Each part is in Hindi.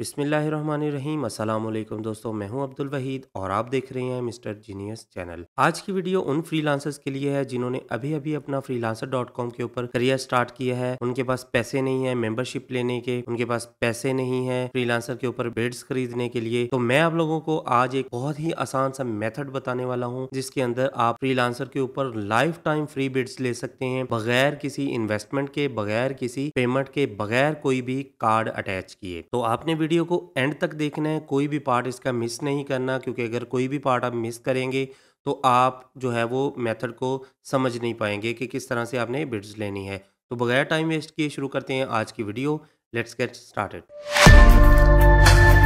बिसमीम अल्लाम दोस्तों मैं हूं अब्दुल वहीद और आप देख रहे हैं मिस्टर जीनियस चैनल आज की वीडियो उन फ्रीलांसर्स के लिए है जिन्होंने अभी अभी अपना कॉम के ऊपर करियर स्टार्ट किया है उनके पास पैसे नहीं है मेंबरशिप लेने के उनके पास पैसे नहीं है फ्रीलांसर के ऊपर बेड्स खरीदने के लिए तो मैं आप लोगों को आज एक बहुत ही आसान सा मेथड बताने वाला हूँ जिसके अंदर आप फ्रीलांसर के ऊपर लाइफ टाइम फ्री बेड्स ले सकते हैं बगैर किसी इन्वेस्टमेंट के बगैर किसी पेमेंट के बगैर कोई भी कार्ड अटैच किए तो आपने वीडियो को एंड तक देखना है कोई भी पार्ट इसका मिस नहीं करना क्योंकि अगर कोई भी पार्ट आप मिस करेंगे तो आप जो है वो मेथड को समझ नहीं पाएंगे कि किस तरह से आपने बिड्स लेनी है तो बगैर टाइम वेस्ट किए शुरू करते हैं आज की वीडियो लेट्स गेट स्टार्टेड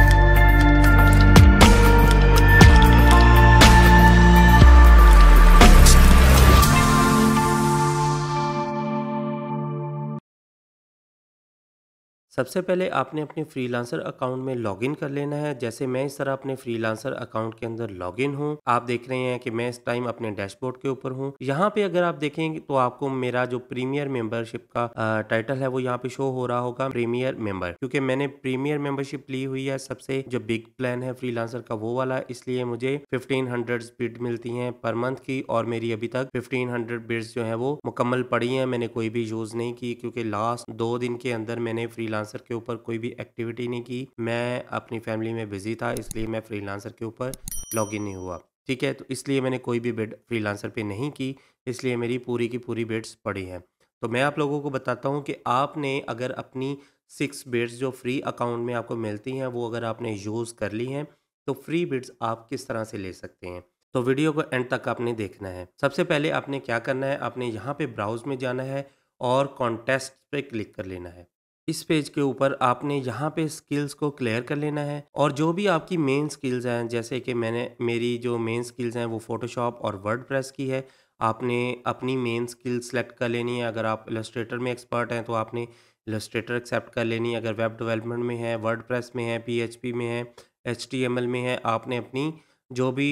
सबसे पहले आपने अपने फ्रीलांसर अकाउंट में लॉगिन कर लेना है जैसे मैं इस तरह अपने फ्रीलांसर अकाउंट के अंदर लॉगिन हूँ आप देख रहे हैं कि मैं इस टाइम अपने डैशबोर्ड के ऊपर हूँ यहाँ पे अगर आप देखेंगे तो आपको मेरा जो प्रीमियर मेंबरशिप का टाइटल है वो यहाँ पे शो हो रहा होगा प्रीमियर मेंबर क्योंकि मैंने प्रीमियर मेंबरशिप ली हुई है सबसे जो बिग प्लान है फ्रीलांसर का वो वाला इसलिए मुझे फिफ्टीन हंड्रेड बिड मिलती है पर मंथ की और मेरी अभी तक फिफ्टीन हंड्रेड बिड्स जो है वो मुकम्मल पड़ी है मैंने कोई भी यूज नहीं की क्योंकि लास्ट दो दिन के अंदर मैंने फ्रीलांसर फ्रीलांसर के ऊपर कोई भी एक्टिविटी नहीं की मैं अपनी फैमिली में बिजी था इसलिए मैं फ्रीलांसर के ऊपर लॉगिन नहीं हुआ ठीक है तो इसलिए मैंने कोई भी बेड फ्रीलांसर पे नहीं की इसलिए मेरी पूरी की पूरी बेड्स पड़ी हैं तो मैं आप लोगों को बताता हूँ कि आपने अगर अपनी सिक्स बेड्स जो फ्री अकाउंट में आपको मिलती हैं वो अगर आपने यूज़ कर ली हैं तो फ्री बेड्स आप किस तरह से ले सकते हैं तो वीडियो को एंड तक आपने देखना है सबसे पहले आपने क्या करना है आपने यहाँ पे ब्राउज में जाना है और कॉन्टेस्ट पे क्लिक कर लेना है इस पेज के ऊपर आपने यहाँ पे स्किल्स को क्लियर कर लेना है और जो भी आपकी मेन स्किल्स हैं जैसे कि मैंने मेरी जो मेन स्किल्स हैं वो फ़ोटोशॉप और वर्ड प्रेस की है आपने अपनी मेन स्किल सेलेक्ट कर लेनी है अगर आप इलस्ट्रेटर में एक्सपर्ट हैं तो आपने इलस्ट्रेटर एक्सेप्ट कर लेनी है अगर वेब डेवलपमेंट में है वर्ड प्रेस में है पी में है एच में है आपने अपनी जो भी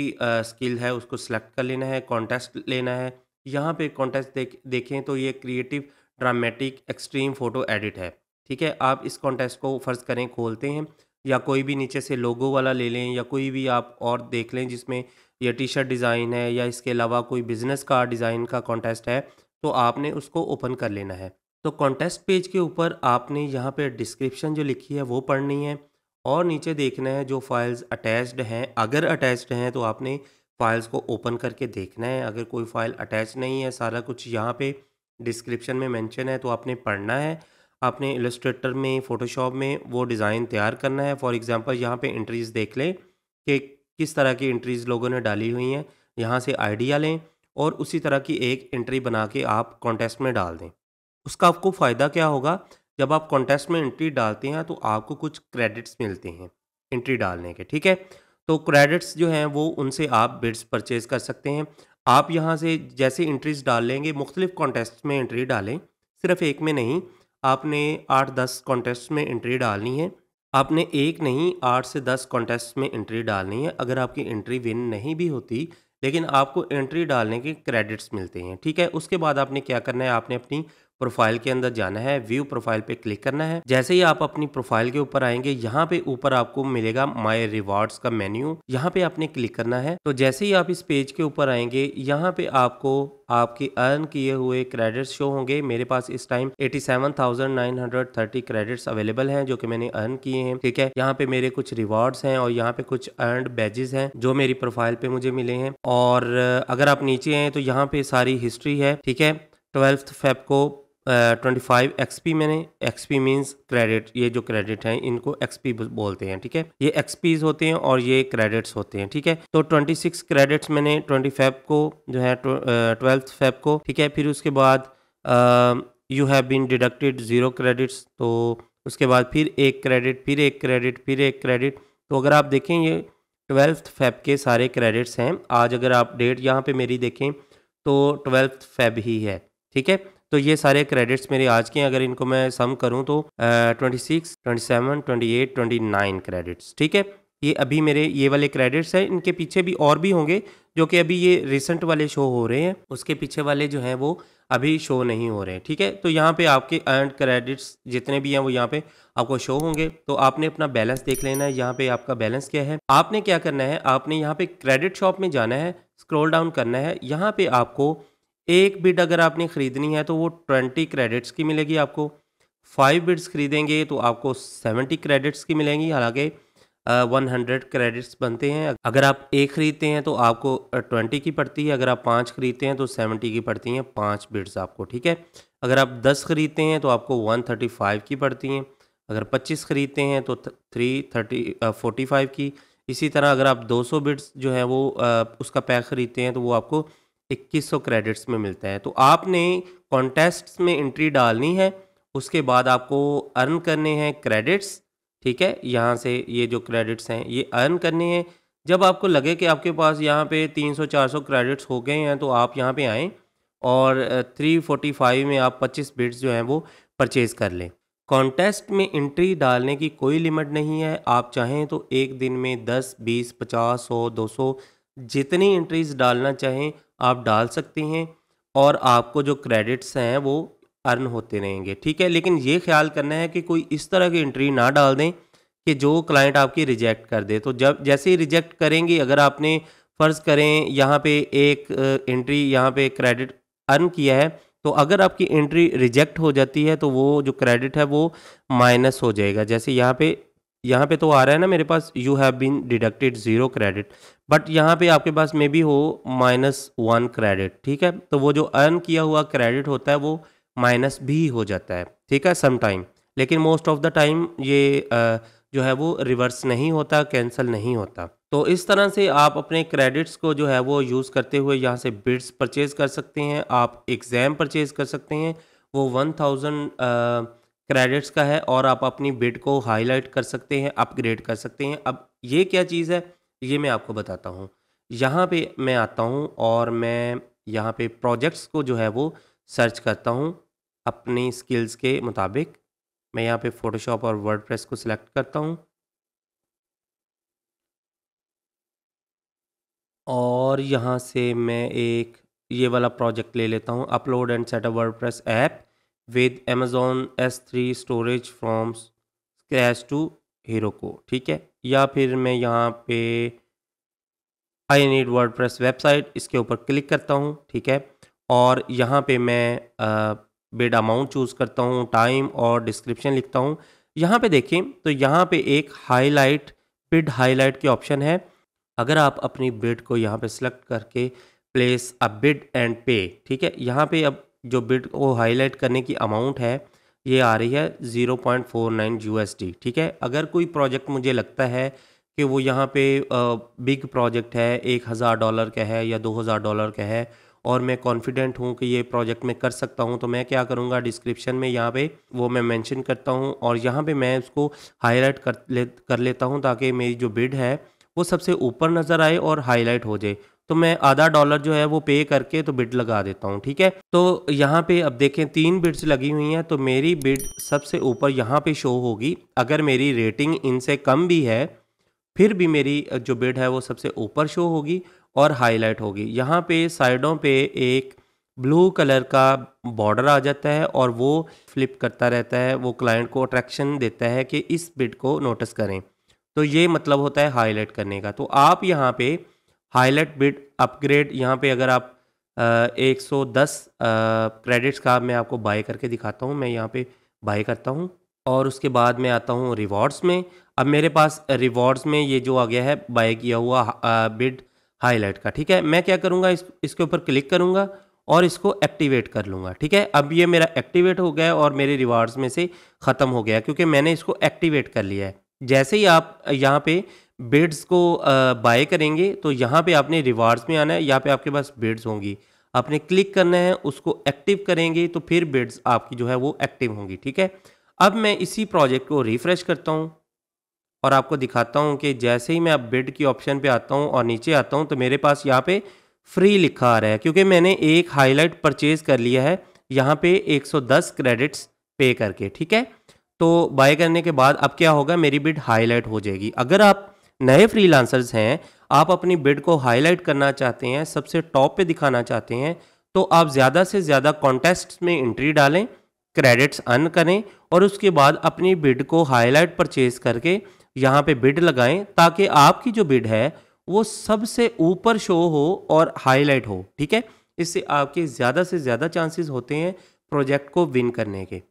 स्किल है उसको सेलेक्ट कर लेना है कॉन्टेस्ट लेना है यहाँ पर कॉन्टेस्ट देख देखें तो ये creative dramatic extreme photo edit है ठीक है आप इस कॉन्टेस्ट को फ़र्ज़ करें खोलते हैं या कोई भी नीचे से लोगो वाला ले लें या कोई भी आप और देख लें जिसमें यह टी शर्ट डिज़ाइन है या इसके अलावा कोई बिज़नेस का डिज़ाइन का कॉन्टेस्ट है तो आपने उसको ओपन कर लेना है तो कॉन्टेस्ट पेज के ऊपर आपने यहाँ पे डिस्क्रिप्शन जो लिखी है वो पढ़नी है और नीचे देखना है जो फाइल्स अटैच्ड हैं अगर अटैच्ड हैं तो आपने फाइल्स को ओपन करके देखना है अगर कोई फ़ाइल अटैच नहीं है सारा कुछ यहाँ पे डिस्क्रिप्शन में मेंशन है तो आपने पढ़ना है आपने इलस्ट्रेटर में फ़ोटोशॉप में वो डिज़ाइन तैयार करना है फॉर एग्ज़ाम्पल यहाँ पे इंट्रीज़ देख लें कि किस तरह की इंट्रीज़ लोगों ने डाली हुई हैं यहाँ से आइडिया लें और उसी तरह की एक एंट्री बना के आप कॉन्टेस्ट में डाल दें उसका आपको फ़ायदा क्या होगा जब आप कॉन्टेस्ट में एंट्री डालते हैं तो आपको कुछ क्रेडिट्स मिलते हैं एंट्री डालने के ठीक है तो क्रेडिट्स जो हैं वो उनसे आप बिड्स परचेज़ कर सकते हैं आप यहाँ से जैसे इंट्रीज डाल लेंगे मुख्तलिफ़ कॉन्टेस्ट में एंट्री डालें सिर्फ एक में नहीं आपने आठ दस कॉन्टेस्ट में एंट्री डालनी है आपने एक नहीं आठ से दस कॉन्टेस्ट में एंट्री डालनी है अगर आपकी एंट्री विन नहीं भी होती लेकिन आपको एंट्री डालने के क्रेडिट्स मिलते हैं ठीक है उसके बाद आपने क्या करना है आपने अपनी प्रोफाइल के अंदर जाना है व्यू प्रोफाइल पे क्लिक करना है जैसे ही आप अपनी प्रोफाइल के ऊपर आएंगे यहाँ पे ऊपर आपको मिलेगा माय रिवार्ड्स का मेन्यू यहाँ पे आपने क्लिक करना है तो जैसे ही आप इस पेज के ऊपर आएंगे यहाँ पे आपको आपके अर्न किए हुए क्रेडिट्स शो होंगे मेरे पास इस टाइम 87,930 क्रेडिट्स अवेलेबल हैं जो कि मैंने अर्न किए हैं ठीक है यहाँ पे मेरे कुछ रिवॉर्ड्स हैं और यहाँ पे कुछ अर्न बैजेस हैं जो मेरी प्रोफाइल पे मुझे मिले हैं और अगर आप नीचे हैं तो यहाँ पे सारी हिस्ट्री है ठीक है ट्वेल्थ फेब को ट्वेंटी फाइव एक्स पी मैंने एक्स पी मीन्स क्रेडिट ये जो क्रेडिट हैं इनको एक्स पी बोलते हैं ठीक है ये एक्सपीज होते हैं और ये क्रेडिट्स होते हैं ठीक है तो ट्वेंटी सिक्स क्रेडिट्स मैंने ट्वेंटी फाइव को जो है ट्वेल्थ फाइव को ठीक है फिर उसके बाद you have been deducted zero credits तो उसके बाद फिर एक क्रेडिट फिर एक क्रेडिट फिर एक क्रेडिट तो अगर आप देखें ये ट्वेल्थ फेब के सारे क्रेडिट्स हैं आज अगर आप डेट यहाँ पे मेरी देखें तो ट्वेल्थ फेब ही है ठीक है तो ये सारे क्रेडिट्स मेरे आज के हैं अगर इनको मैं सम करूँ तो twenty six twenty seven twenty eight twenty nine credits ठीक है ये अभी मेरे ये वाले क्रेडिट्स हैं इनके पीछे भी और भी होंगे जो कि अभी ये रिसेंट वाले शो हो रहे हैं उसके पीछे वाले जो हैं वो अभी शो नहीं हो रहे हैं ठीक है तो यहाँ पे आपके अर्न क्रेडिट्स जितने भी हैं वो यहाँ पे आपको शो होंगे तो आपने अपना बैलेंस देख लेना है यहाँ पे आपका बैलेंस क्या है आपने क्या करना है आपने यहाँ पे क्रेडिट शॉप में जाना है स्क्रोल डाउन करना है यहाँ पे आपको एक बिड अगर आपने ख़रीदनी है तो वो ट्वेंटी क्रेडिट्स की मिलेगी आपको फाइव बिड्स खरीदेंगे तो आपको सेवेंटी क्रेडिट्स की मिलेंगी हालांकि वन हंड्रेड क्रेडिट्स बनते हैं अगर आप एक ख़रीदते हैं तो आपको ट्वेंटी की पड़ती है अगर आप पाँच ख़रीदते हैं तो सेवेंटी की पड़ती हैं पाँच बिड्स आपको ठीक है अगर आप दस ख़रीदते हैं तो आपको वन थर्टी फाइव की पड़ती हैं अगर पच्चीस ख़रीदते हैं तो थ्री थर्टी फोर्टी फाइव की इसी तरह अगर आप दो सौ बिड्स जो है वो आ, उसका पैक ख़रीदते हैं तो वो आपको इक्कीस क्रेडिट्स में मिलता है तो आपने कॉन्टेस्ट में एंट्री डालनी है उसके बाद आपको अर्न करने हैं क्रेडिट्स ठीक है यहाँ से ये जो क्रेडिट्स हैं ये अर्न करने हैं जब आपको लगे कि आपके पास यहाँ पे 300-400 क्रेडिट्स हो गए हैं तो आप यहाँ पे आएँ और 345 में आप 25 बिट्स जो हैं वो परचेज़ कर लें कॉन्टेस्ट में एंट्री डालने की कोई लिमिट नहीं है आप चाहें तो एक दिन में 10, 20, 50, 100, 200 जितनी एंट्रीज डालना चाहें आप डाल सकते हैं और आपको जो क्रेडिट्स हैं वो अर्न होते रहेंगे ठीक है लेकिन ये ख्याल करना है कि कोई इस तरह की एंट्री ना डाल दें कि जो क्लाइंट आपकी रिजेक्ट कर दे तो जब जैसे ही रिजेक्ट करेंगे अगर आपने फ़र्ज़ करें यहाँ पे एक एंट्री यहाँ पे क्रेडिट अर्न किया है तो अगर आपकी एंट्री रिजेक्ट हो जाती है तो वो जो क्रेडिट है वो माइनस हो जाएगा जैसे यहाँ पर यहाँ पे तो आ रहा है ना मेरे पास you have been deducted zero credit but यहाँ पे आपके पास मे बी हो माइनस वन क्रेडिट ठीक है तो वो जो अर्न किया हुआ क्रेडिट होता है वो माइनस भी हो जाता है ठीक है सम टाइम लेकिन मोस्ट ऑफ द टाइम ये आ, जो है वो रिवर्स नहीं होता कैंसिल नहीं होता तो इस तरह से आप अपने क्रेडिट्स को जो है वो यूज़ करते हुए यहाँ से बिड्स परचेज़ कर सकते हैं आप एग्ज़ाम परचेज़ कर सकते हैं वो वन थाउजेंड क्रेडिट्स का है और आप अपनी बिट को हाईलाइट कर सकते हैं अपग्रेड कर सकते हैं अब ये क्या चीज़ है ये मैं आपको बताता हूँ यहाँ पे मैं आता हूँ और मैं यहाँ पे प्रोजेक्ट्स को जो है वो सर्च करता हूँ अपनी स्किल्स के मुताबिक मैं यहाँ पे फ़ोटोशॉप और वर्डप्रेस को सिलेक्ट करता हूँ और यहाँ से मैं एक ये वाला प्रोजेक्ट ले लेता हूँ upload and set a press app with Amazon S three storage from scratch to hero को ठीक है या फिर मैं यहाँ पे I need WordPress website इसके ऊपर क्लिक करता हूँ ठीक है और यहाँ पे मैं बेड अमाउंट चूज़ करता हूँ टाइम और डिस्क्रिप्शन लिखता हूँ यहाँ पे देखें तो यहाँ पे एक हाईलाइट हाई हाईलाइट के ऑप्शन है अगर आप अपनी बेड को यहाँ पे सिलेक्ट करके प्लेस अ बिड एंड पे ठीक है यहाँ पे अब जो बिट को हाईलाइट करने की अमाउंट है ये आ रही है zero point four nine U ठीक है अगर कोई प्रोजेक्ट मुझे लगता है कि वो यहाँ पे बिग प्रोजेक्ट है एक हज़ार डॉलर का है या दो हज़ार डॉलर का है और मैं कॉन्फिडेंट हूँ कि ये प्रोजेक्ट मैं कर सकता हूँ तो मैं क्या करूँगा डिस्क्रिप्शन में यहाँ पे वो मैं मेंशन करता हूँ और यहाँ पे मैं उसको हाईलाइट कर ले कर लेता हूँ ताकि मेरी जो बिड है वो सबसे ऊपर नज़र आए और हाईलाइट हो जाए तो मैं आधा डॉलर जो है वो पे करके तो बिड लगा देता हूँ ठीक है तो यहाँ पे अब देखें तीन बिड्स लगी हुई हैं तो मेरी बिड सबसे ऊपर यहाँ पे शो होगी अगर मेरी रेटिंग इनसे कम भी है फिर भी मेरी जो बिड है वो सबसे ऊपर शो होगी और हाईलाइट होगी यहाँ पे साइडों पे एक ब्लू कलर का बॉर्डर आ जाता है और वो फ्लिप करता रहता है वो क्लाइंट को अट्रैक्शन देता है कि इस बिड को नोटिस करें तो ये मतलब होता है हाईलाइट करने का तो आप यहाँ पे हाईलाइट बिट अपग्रेड यहाँ पे अगर आप एक सौ दस क्रेडिट्स का मैं आपको बाय करके दिखाता हूँ मैं यहाँ पे बाय करता हूँ और उसके बाद मैं आता हूँ रिवॉर्ड्स में अब मेरे पास रिवॉर्ड्स में ये जो आ गया है बाय किया हुआ बिड हाईलाइट का ठीक है मैं क्या करूँगा इस इसके ऊपर क्लिक करूँगा और इसको एक्टिवेट कर लूँगा ठीक है अब ये मेरा एक्टिवेट हो गया और मेरे रिवार्ड्स में से ख़त्म हो गया क्योंकि मैंने इसको एक्टिवेट कर लिया है जैसे ही आप यहाँ पे बिड्स को बाय करेंगे तो यहाँ पे आपने रिवार्ड्स में आना है यहाँ पे आपके पास बिड्स होंगी आपने क्लिक करना है उसको एक्टिव करेंगे तो फिर बिड्स आपकी जो है वो एक्टिव होंगी ठीक है अब मैं इसी प्रोजेक्ट को रिफ्रेश करता हूँ और आपको दिखाता हूँ कि जैसे ही मैं अब बिड की ऑप्शन पे आता हूँ और नीचे आता हूँ तो मेरे पास यहाँ पे फ्री लिखा आ रहा है क्योंकि मैंने एक हाईलाइट परचेज कर लिया है यहाँ पे 110 क्रेडिट्स पे करके ठीक है तो बाय करने के बाद अब क्या होगा मेरी बिड हाईलाइट हो जाएगी अगर आप नए फ्रीलांसर्स हैं आप अपनी बिड को हाईलाइट करना चाहते हैं सबसे टॉप पे दिखाना चाहते हैं तो आप ज़्यादा से ज़्यादा कॉन्टेस्ट में एंट्री डालें क्रेडिट्स अर्न करें और उसके बाद अपनी बिड को हाईलाइट परचेज करके यहाँ पे बिड लगाएं ताकि आपकी जो बिड है वो सबसे ऊपर शो हो और हाईलाइट हो ठीक है इससे आपके ज़्यादा से ज़्यादा चांसेस होते हैं प्रोजेक्ट को विन करने के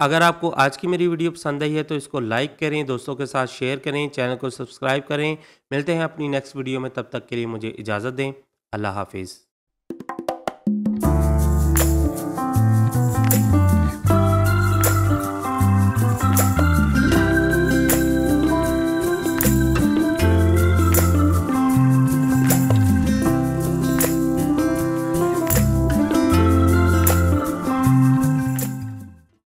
अगर आपको आज की मेरी वीडियो पसंद आई है तो इसको लाइक करें दोस्तों के साथ शेयर करें चैनल को सब्सक्राइब करें मिलते हैं अपनी नेक्स्ट वीडियो में तब तक के लिए मुझे इजाज़त दें अल्लाह हाफिज़